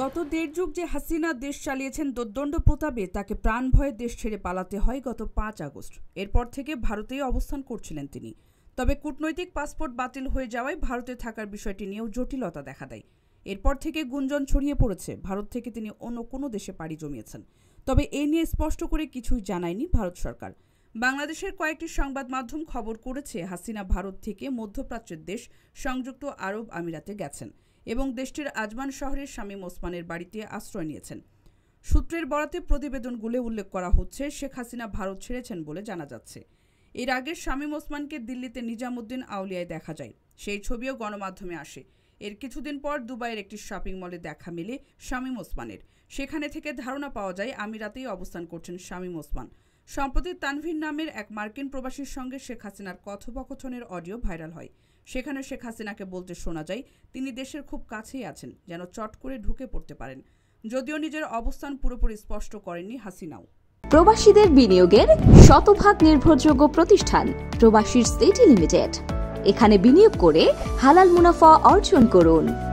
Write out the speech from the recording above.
গত দেড় যুগ যে হাসিনা দেশ চালিয়েছেন দোদ্দণ্ড প্রতাপে তাকে প্রাণ ভয়ে দেশ ছেড়ে পালাতে হয় গত পাঁচ আগস্ট এরপর থেকে ভারতেই অবস্থান করছিলেন তিনি তবে কূটনৈতিক পাসপোর্ট বাতিল হয়ে যাওয়ায় ভারতে থাকার বিষয়টি নিয়েও জটিলতা দেখা দেয় এরপর থেকে গুঞ্জন ছড়িয়ে পড়েছে ভারত থেকে তিনি অন্য কোনো দেশে পাড়ি জমিয়েছেন তবে এ নিয়ে স্পষ্ট করে কিছুই জানায়নি ভারত সরকার বাংলাদেশের কয়েকটি সংবাদ মাধ্যম খবর করেছে হাসিনা ভারত থেকে মধ্যপ্রাচ্যের দেশ সংযুক্ত আরব আমিরাতে গেছেন এবং দেশটির আজমান শহরের শামীম ওসমানের বাড়িতে আশ্রয় নিয়েছেন সূত্রের বরাতে প্রতিবেদনগুলো উল্লেখ করা হচ্ছে শেখ হাসিনা ভারত ছেড়েছেন বলে জানা যাচ্ছে এর আগে শামীম ওসমানকে দিল্লিতে নিজামুদ্দিন আউলিয়ায় দেখা যায় সেই ছবিও গণমাধ্যমে আসে এর কিছুদিন পর দুবাইয়ের একটি শপিং মলে দেখা মেলে শামীম ওসমানের সেখানে থেকে ধারণা পাওয়া যায় আমিরাতেই অবস্থান করছেন শামীম ওসমান সম্প্রতি তানভীর নামের এক মার্কিন প্রবাসীর সঙ্গে শেখ হাসিনার কথোপকথনের অডিও ভাইরাল হয় সেখানে শেখ হাসিনাকে বলতে শোনা যায় তিনি দেশের খুব কাছেই আছেন যেন চট করে ঢুকে পড়তে পারেন যদিও নিজের অবস্থান পুরোপুরি স্পষ্ট করেননি হাসিনাও প্রবাসীদের বিনিয়োগের শতভাগ নির্ভরযোগ্য প্রতিষ্ঠান প্রবাসীর সিটি লিমিটেড এখানে বিনিয়োগ করে হালাল মুনাফা অর্জন করুন